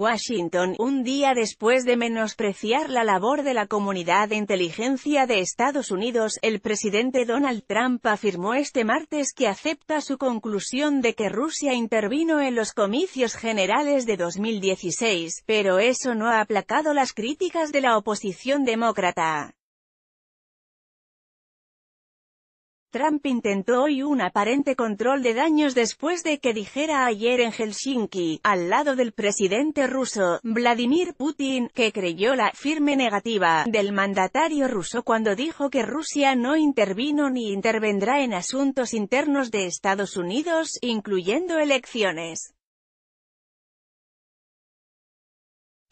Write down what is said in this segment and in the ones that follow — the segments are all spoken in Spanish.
Washington, un día después de menospreciar la labor de la comunidad de inteligencia de Estados Unidos, el presidente Donald Trump afirmó este martes que acepta su conclusión de que Rusia intervino en los comicios generales de 2016, pero eso no ha aplacado las críticas de la oposición demócrata. Trump intentó hoy un aparente control de daños después de que dijera ayer en Helsinki, al lado del presidente ruso, Vladimir Putin, que creyó la firme negativa del mandatario ruso cuando dijo que Rusia no intervino ni intervendrá en asuntos internos de Estados Unidos, incluyendo elecciones.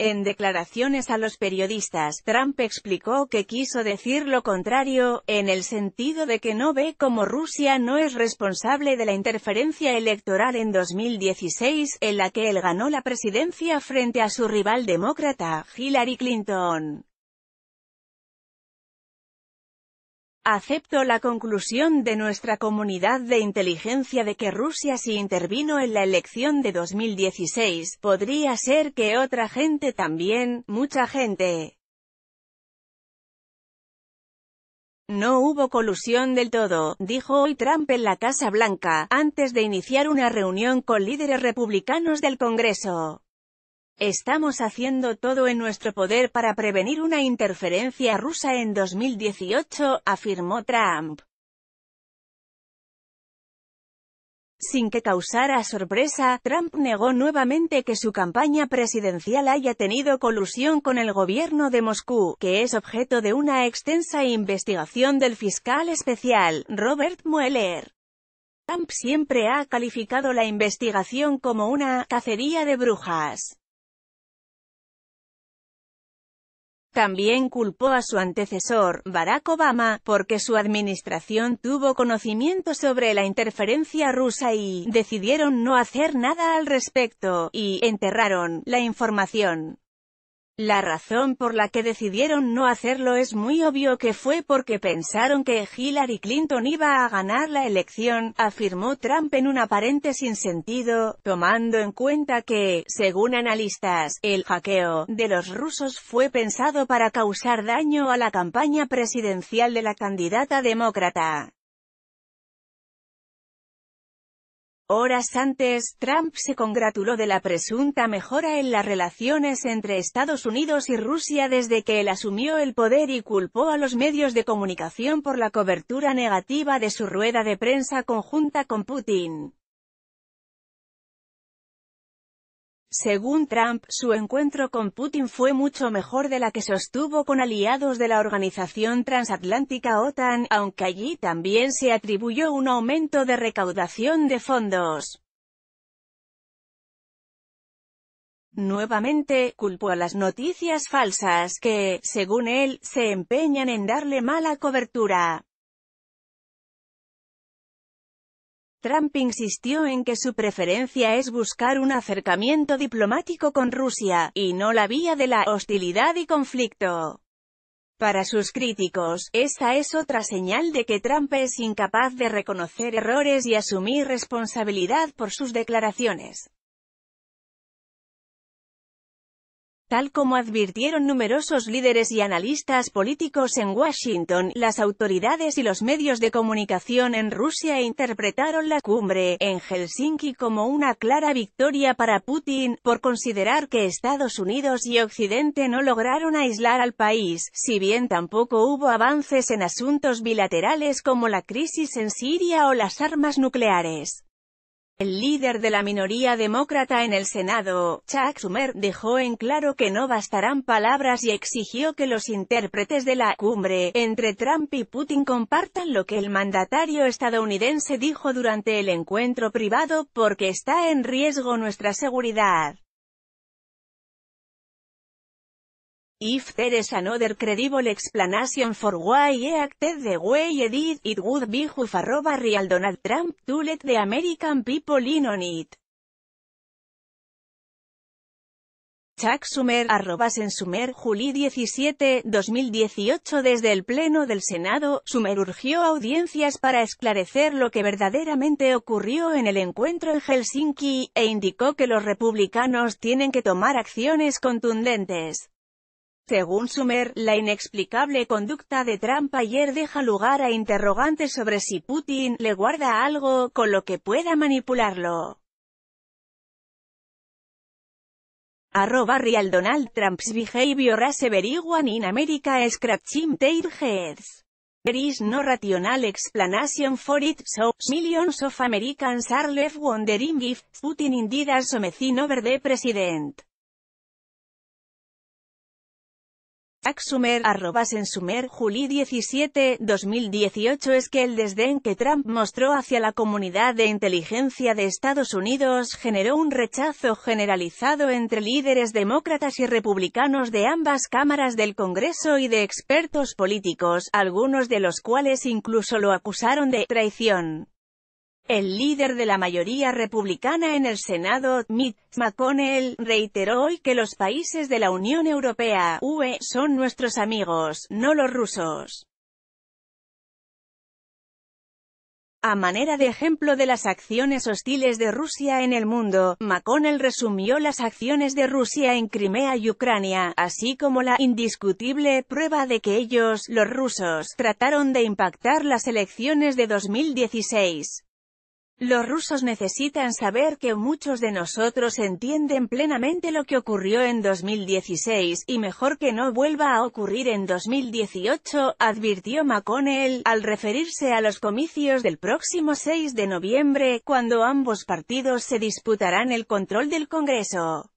En declaraciones a los periodistas, Trump explicó que quiso decir lo contrario, en el sentido de que no ve como Rusia no es responsable de la interferencia electoral en 2016, en la que él ganó la presidencia frente a su rival demócrata, Hillary Clinton. Acepto la conclusión de nuestra comunidad de inteligencia de que Rusia si intervino en la elección de 2016, podría ser que otra gente también, mucha gente. No hubo colusión del todo, dijo hoy Trump en la Casa Blanca, antes de iniciar una reunión con líderes republicanos del Congreso. Estamos haciendo todo en nuestro poder para prevenir una interferencia rusa en 2018, afirmó Trump. Sin que causara sorpresa, Trump negó nuevamente que su campaña presidencial haya tenido colusión con el gobierno de Moscú, que es objeto de una extensa investigación del fiscal especial, Robert Mueller. Trump siempre ha calificado la investigación como una «cacería de brujas». También culpó a su antecesor, Barack Obama, porque su administración tuvo conocimiento sobre la interferencia rusa y decidieron no hacer nada al respecto, y enterraron la información. La razón por la que decidieron no hacerlo es muy obvio que fue porque pensaron que Hillary Clinton iba a ganar la elección, afirmó Trump en un aparente sinsentido, tomando en cuenta que, según analistas, el hackeo de los rusos fue pensado para causar daño a la campaña presidencial de la candidata demócrata. Horas antes, Trump se congratuló de la presunta mejora en las relaciones entre Estados Unidos y Rusia desde que él asumió el poder y culpó a los medios de comunicación por la cobertura negativa de su rueda de prensa conjunta con Putin. Según Trump, su encuentro con Putin fue mucho mejor de la que sostuvo con aliados de la organización transatlántica OTAN, aunque allí también se atribuyó un aumento de recaudación de fondos. Nuevamente, culpó a las noticias falsas que, según él, se empeñan en darle mala cobertura. Trump insistió en que su preferencia es buscar un acercamiento diplomático con Rusia, y no la vía de la hostilidad y conflicto. Para sus críticos, esta es otra señal de que Trump es incapaz de reconocer errores y asumir responsabilidad por sus declaraciones. Tal como advirtieron numerosos líderes y analistas políticos en Washington, las autoridades y los medios de comunicación en Rusia interpretaron la cumbre en Helsinki como una clara victoria para Putin, por considerar que Estados Unidos y Occidente no lograron aislar al país, si bien tampoco hubo avances en asuntos bilaterales como la crisis en Siria o las armas nucleares. El líder de la minoría demócrata en el Senado, Chuck Schumer, dejó en claro que no bastarán palabras y exigió que los intérpretes de la cumbre entre Trump y Putin compartan lo que el mandatario estadounidense dijo durante el encuentro privado, porque está en riesgo nuestra seguridad. If there is another credible explanation for why he acted the way he did, it would be who arroba real Donald Trump to let the American people in on it. Chuck Schumer, arroba Sumer, Juli 17, 2018 Desde el Pleno del Senado, Sumer urgió audiencias para esclarecer lo que verdaderamente ocurrió en el encuentro en Helsinki, e indicó que los republicanos tienen que tomar acciones contundentes. Según Sumer, la inexplicable conducta de Trump ayer deja lugar a interrogantes sobre si Putin le guarda algo con lo que pueda manipularlo. Arroba real Donald Trump's behavior as everyone in America scratching their heads. There no rational explanation for it, so, millions of Americans are left wondering if Putin indeed has something over the president. arrobas en Sumer, Juli 17, 2018 es que el desdén que Trump mostró hacia la comunidad de inteligencia de Estados Unidos generó un rechazo generalizado entre líderes demócratas y republicanos de ambas cámaras del Congreso y de expertos políticos, algunos de los cuales incluso lo acusaron de traición. El líder de la mayoría republicana en el Senado, Mitch McConnell, reiteró hoy que los países de la Unión Europea, UE, son nuestros amigos, no los rusos. A manera de ejemplo de las acciones hostiles de Rusia en el mundo, McConnell resumió las acciones de Rusia en Crimea y Ucrania, así como la indiscutible prueba de que ellos, los rusos, trataron de impactar las elecciones de 2016. Los rusos necesitan saber que muchos de nosotros entienden plenamente lo que ocurrió en 2016, y mejor que no vuelva a ocurrir en 2018, advirtió McConnell, al referirse a los comicios del próximo 6 de noviembre, cuando ambos partidos se disputarán el control del Congreso.